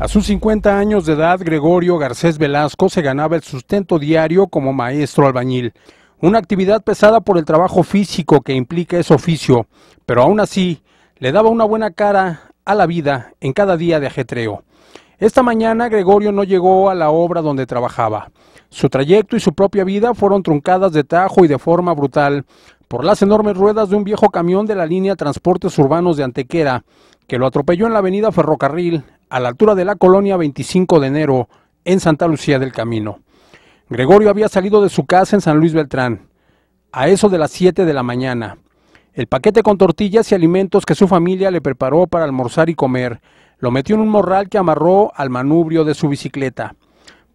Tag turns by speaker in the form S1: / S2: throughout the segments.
S1: A sus 50 años de edad, Gregorio Garcés Velasco se ganaba el sustento diario como maestro albañil, una actividad pesada por el trabajo físico que implica ese oficio, pero aún así le daba una buena cara a la vida en cada día de ajetreo. Esta mañana Gregorio no llegó a la obra donde trabajaba. Su trayecto y su propia vida fueron truncadas de tajo y de forma brutal por las enormes ruedas de un viejo camión de la línea Transportes Urbanos de Antequera, que lo atropelló en la avenida Ferrocarril a la altura de la colonia 25 de enero, en Santa Lucía del Camino. Gregorio había salido de su casa en San Luis Beltrán, a eso de las 7 de la mañana. El paquete con tortillas y alimentos que su familia le preparó para almorzar y comer lo metió en un morral que amarró al manubrio de su bicicleta.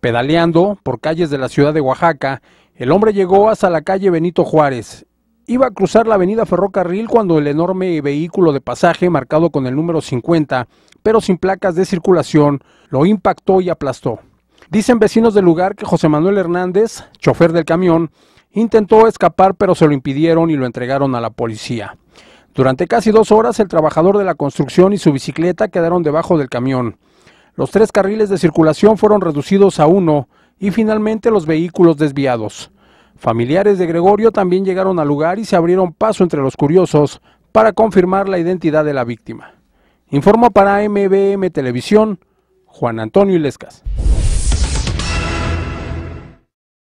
S1: Pedaleando por calles de la ciudad de Oaxaca, el hombre llegó hasta la calle Benito Juárez iba a cruzar la avenida Ferrocarril cuando el enorme vehículo de pasaje marcado con el número 50, pero sin placas de circulación, lo impactó y aplastó. Dicen vecinos del lugar que José Manuel Hernández, chofer del camión, intentó escapar pero se lo impidieron y lo entregaron a la policía. Durante casi dos horas el trabajador de la construcción y su bicicleta quedaron debajo del camión. Los tres carriles de circulación fueron reducidos a uno y finalmente los vehículos desviados. Familiares de Gregorio también llegaron al lugar y se abrieron paso entre los curiosos para confirmar la identidad de la víctima. Informa para MBM Televisión Juan Antonio Ilescas.